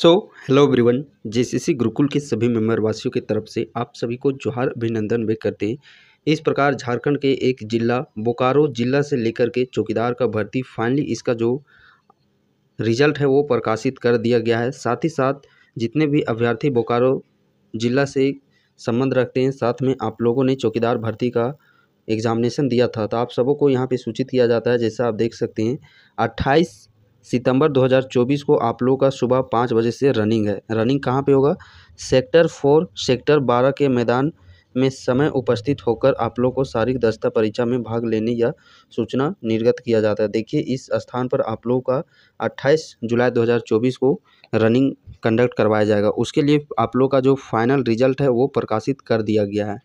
सो hello everyone JCC Gurukul के सभी member वासियों की तरफ से आप सभी को जोहार अभिनंदन भी करते हैं इस प्रकार झारखंड के एक जिला बोकारो जिला से लेकर के चौकीदार का भर्ती फाइनली इसका जो रिजल्ट है वो प्रकाशित कर दिया गया है साथ ही साथ जितने भी अभ्यर्थी बोकारो जिला से संबंध रखते हैं साथ में आप लोगों ने चौकीदार भर्ती का एग्जामिनेशन दिया था तो आप सबों को यहाँ पे सूचित किया जाता है जैसा आप देख सकते हैं सितंबर 2024 को आप लोगों का सुबह पाँच बजे से रनिंग है रनिंग कहाँ पे होगा सेक्टर फोर सेक्टर बारह के मैदान में समय उपस्थित होकर आप लोग को शारीरिक दस्ता परीक्षा में भाग लेने या सूचना निर्गत किया जाता है देखिए इस स्थान पर आप लोगों का 28 जुलाई 2024 को रनिंग कंडक्ट करवाया जाएगा उसके लिए आप लोग का जो फाइनल रिजल्ट है वो प्रकाशित कर दिया गया है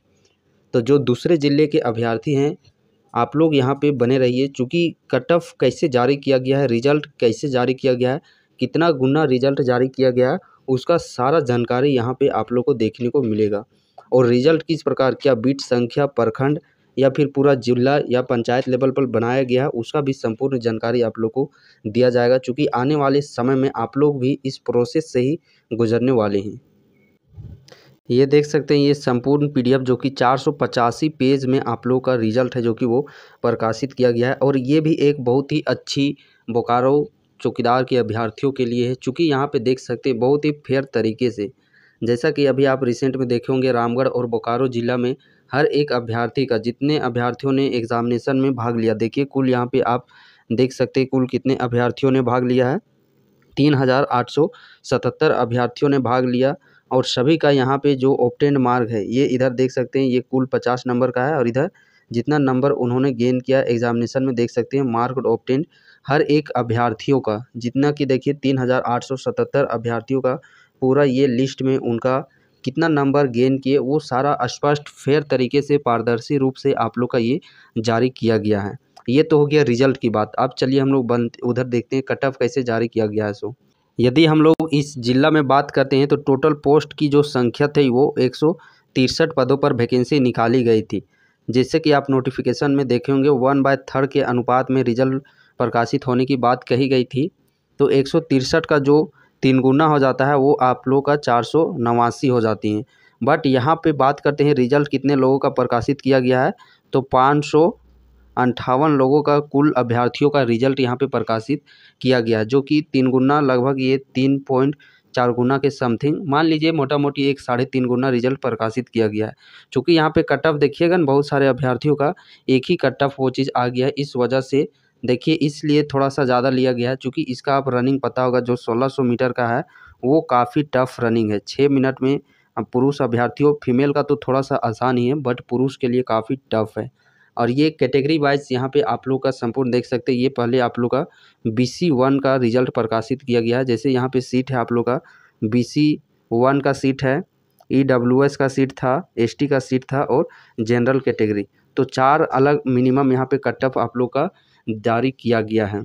तो जो दूसरे ज़िले के अभ्यर्थी हैं आप लोग यहाँ पे बने रहिए चूँकि कट ऑफ कैसे जारी किया गया है रिजल्ट कैसे जारी किया गया है कितना गुना रिजल्ट जारी किया गया है उसका सारा जानकारी यहाँ पे आप लोग को देखने को मिलेगा और रिजल्ट किस प्रकार क्या बीट संख्या प्रखंड या फिर पूरा जिला या पंचायत लेवल पर बनाया गया है उसका भी संपूर्ण जानकारी आप लोग को दिया जाएगा चूँकि आने वाले समय में आप लोग भी इस प्रोसेस से ही गुजरने वाले हैं ये देख सकते हैं ये संपूर्ण पीडीएफ जो कि चार पेज में आप लोगों का रिजल्ट है जो कि वो प्रकाशित किया गया है और ये भी एक बहुत ही अच्छी बोकारो चौकीदार के अभ्यर्थियों के लिए है चूँकि यहाँ पर देख सकते हैं बहुत ही फेयर तरीके से जैसा कि अभी आप रिसेंट में देखे होंगे रामगढ़ और बोकारो जिला में हर एक अभ्यर्थी का जितने अभ्यर्थियों ने एग्जामिनेशन में भाग लिया देखिए कुल यहाँ पे आप देख सकते हैं कुल कितने अभ्यर्थियों ने भाग लिया है तीन हज़ार आठ सौ सतहत्तर अभ्यर्थियों ने भाग लिया और सभी का यहाँ पे जो ऑप्टेंड मार्ग है ये इधर देख सकते हैं ये कुल पचास नंबर का है और इधर जितना नंबर उन्होंने गेन किया एग्जामिनेशन में देख सकते हैं मार्क ऑप्टेंड हर एक अभ्यर्थियों का जितना कि देखिए तीन हज़ार आठ सौ सतहत्तर अभ्यर्थियों का पूरा ये लिस्ट में उनका कितना नंबर गेन किए वो सारा स्पष्ट फेयर तरीके से पारदर्शी रूप से आप लोग का ये जारी किया गया है ये तो हो गया रिजल्ट की बात अब चलिए हम लोग बंद उधर देखते हैं कट ऑफ कैसे जारी किया गया है सो यदि हम लोग इस जिला में बात करते हैं तो टोटल पोस्ट की जो संख्या थी वो एक पदों पर वैकेंसी निकाली गई थी जैसे कि आप नोटिफिकेशन में देखे होंगे वन बाय थर्ड के अनुपात में रिजल्ट प्रकाशित होने की बात कही गई थी तो एक का जो तीन गुना हो जाता है वो आप लोगों का चार हो जाती हैं बट यहाँ पे बात करते हैं रिजल्ट कितने लोगों का प्रकाशित किया गया है तो पाँच अंठावन लोगों का कुल अभ्यर्थियों का रिजल्ट यहाँ पे प्रकाशित किया गया जो कि तीन गुना लगभग ये तीन पॉइंट चार गुना के समथिंग मान लीजिए मोटा मोटी एक साढ़े तीन गुना रिजल्ट प्रकाशित किया गया है चूँकि यहाँ पे कट ऑफ देखिएगा ना बहुत सारे अभ्यर्थियों का एक ही कट ऑफ वो चीज़ आ गया है इस वजह से देखिए इसलिए थोड़ा सा ज़्यादा लिया गया है चूँकि इसका आप रनिंग पता होगा जो सौ मीटर का है वो काफ़ी टफ रनिंग है छः मिनट में पुरुष अभ्यर्थियों फीमेल का तो थोड़ा सा आसान ही है बट पुरुष के लिए काफ़ी टफ है और ये कैटेगरी वाइज यहाँ पे आप लोग का संपूर्ण देख सकते हैं ये पहले आप लोग का बी सी वन का रिजल्ट प्रकाशित किया गया है जैसे यहाँ पे सीट है आप लोग का बी सी वन का सीट है ई डब्ल्यू एस का सीट था एस टी का सीट था और जनरल कैटेगरी तो चार अलग मिनिमम यहाँ पे कट ऑफ आप लोग का जारी किया गया है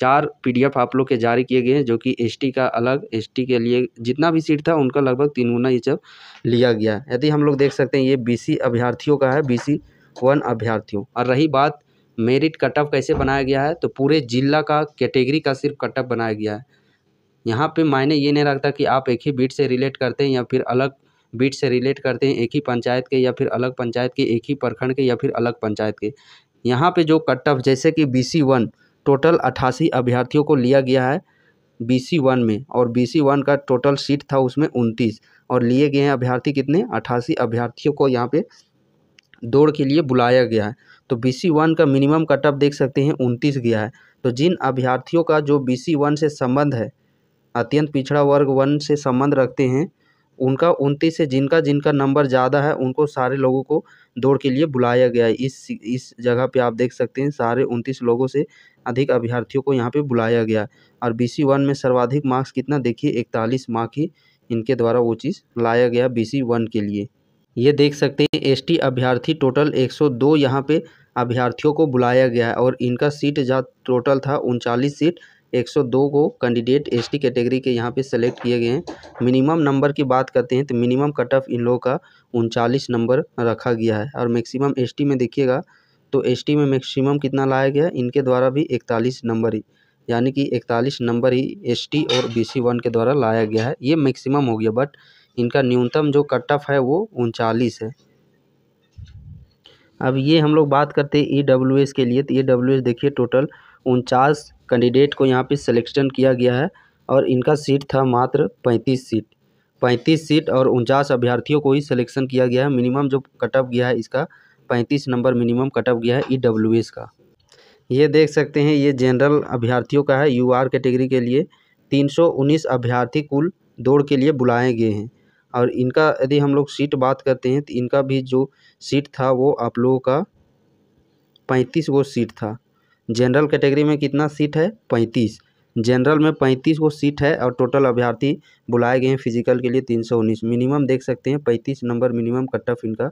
चार पीडीएफ आप लोग के जारी किए गए हैं जो कि एसटी का अलग एसटी के लिए जितना भी सीट था उनका लगभग तीन गुना ये सब लिया गया है यदि हम लोग देख सकते हैं ये बीसी अभ्यर्थियों का है बीसी वन अभ्यर्थियों और रही बात मेरिट कट ऑफ कैसे बनाया गया है तो पूरे जिला का कैटेगरी का सिर्फ कट ऑफ बनाया गया है यहाँ पे मायने ये नहीं रखता कि आप एक ही बीट से रिलेट करते हैं या फिर अलग बीट से रिलेट करते हैं एक ही पंचायत के या फिर अलग पंचायत के एक ही प्रखंड के या फिर अलग पंचायत के यहाँ पर जो कट ऑफ जैसे कि बी सी वन टोटल अट्ठासी अभ्यर्थियों को लिया गया है बी सी वन में और बी सी वन का टोटल सीट था उसमें उनतीस और लिए गए हैं अभ्यर्थी कितने अट्ठासी अभ्यर्थियों को यहाँ पे दौड़ के लिए बुलाया गया है तो बी सी वन का मिनिमम कट ऑफ देख सकते हैं उनतीस गया है तो जिन अभ्यर्थियों का जो बी सी वन से संबंध है अत्यंत पिछड़ा वर्ग वन से संबंध रखते हैं उनका उनतीस से जिनका जिनका नंबर ज़्यादा है उनको सारे लोगों को दौड़ के लिए बुलाया गया है इस इस जगह पे आप देख सकते हैं सारे उनतीस लोगों से अधिक अभ्यर्थियों को यहाँ पे बुलाया गया है और बी सी वन में सर्वाधिक मार्क्स कितना देखिए इकतालीस मार्क ही इनके द्वारा वो चीज़ लाया गया बी सी वन के लिए ये देख सकते हैं एसटी अभ्यर्थी टोटल 102 यहाँ पर अभ्यर्थियों को बुलाया गया है और इनका सीट जहाँ टोटल था उनचालीस सीट 102 को कैंडिडेट एसटी कैटेगरी के, के यहाँ पे सेलेक्ट किए गए हैं मिनिमम नंबर की बात करते हैं तो मिनिमम कट ऑफ इन लोगों का उनचालीस नंबर रखा गया है और मैक्सिमम एसटी में देखिएगा तो एसटी में मैक्सिमम कितना लाया गया इनके द्वारा भी इकतालीस नंबर ही यानी कि इकतालीस नंबर ही एसटी और बीसी वन के द्वारा लाया गया है ये मैक्सिमम हो गया बट इनका न्यूनतम जो कट ऑफ है वो उनचालीस है अब ये हम लोग बात करते हैं ई डब्ल्यू एस के लिए तो ई डब्ल्यू एस देखिए टोटल उनचास कैंडिडेट को यहाँ पे सिलेक्शन किया गया है और इनका सीट था मात्र पैंतीस सीट पैंतीस सीट और उनचास अभ्यर्थियों को ही सिलेक्शन किया गया है मिनिमम जो कट ऑफ गया है इसका पैंतीस नंबर मिनिमम कट ऑफ गया है ई डब्ल्यू एस का ये देख सकते हैं ये जनरल अभ्यर्थियों का है यू आर कैटेगरी के लिए तीन सौ उन्नीस अभ्यर्थी कुल दौड़ के लिए बुलाए गए हैं और इनका यदि हम लोग सीट बात करते हैं तो इनका भी जो सीट था वो आप लोगों का पैंतीस गो सीट था जनरल कैटेगरी में कितना सीट है पैंतीस जनरल में पैंतीस गो सीट है और टोटल अभ्यर्थी बुलाए गए हैं फिजिकल के लिए तीन सौ उन्नीस मिनिमम देख सकते हैं पैंतीस नंबर मिनिमम कट ऑफ इनका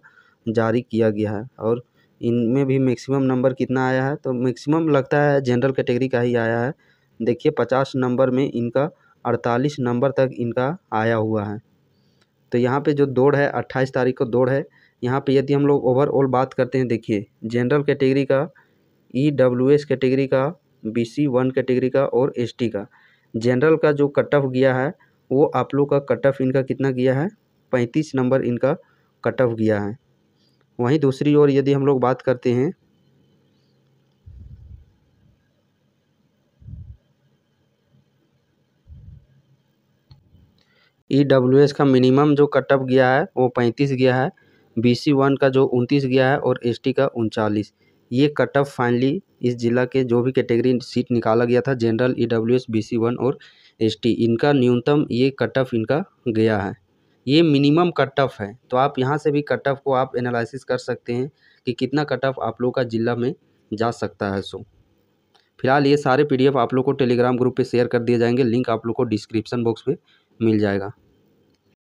जारी किया गया है और इनमें भी मैक्सिमम नंबर कितना आया है तो मैक्सिमम लगता है जनरल कैटेगरी का ही आया है देखिए पचास नंबर में इनका अड़तालीस नंबर तक इनका आया हुआ है तो यहाँ पे जो दौड़ है अट्ठाईस तारीख को दौड़ है यहाँ पे यदि हम लोग ओवरऑल बात करते हैं देखिए जनरल कैटेगरी का ई डब्ल्यू एस कैटेगरी का बी सी वन कैटेगरी का और एस टी का जनरल का जो कट ऑफ गया है वो आप लोग का कट ऑफ इनका कितना गया है पैंतीस नंबर इनका कट ऑफ गया है वहीं दूसरी ओर यदि हम लोग बात करते हैं ई डब्ल्यू एस का मिनिमम जो कट ऑफ गया है वो पैंतीस गया है बी सी वन का जो उनतीस गया है और एस टी का उनचालीस ये कट ऑफ फाइनली इस जिला के जो भी कैटेगरी सीट निकाला गया था general E W S B C one और एस टी इनका न्यूनतम ये कट ऑफ इनका गया है ये मिनिमम कट ऑफ है तो आप यहाँ से भी कट ऑफ को आप एनालिसिस कर सकते हैं कि कितना कट ऑफ आप लोगों का ज़िला में जा सकता है सो फिलहाल ये सारे पीडीएफ आप लोग को टेलीग्राम ग्रुप पे शेयर कर दिए जाएंगे लिंक आप लोग को डिस्क्रिप्शन बॉक्स पे मिल जाएगा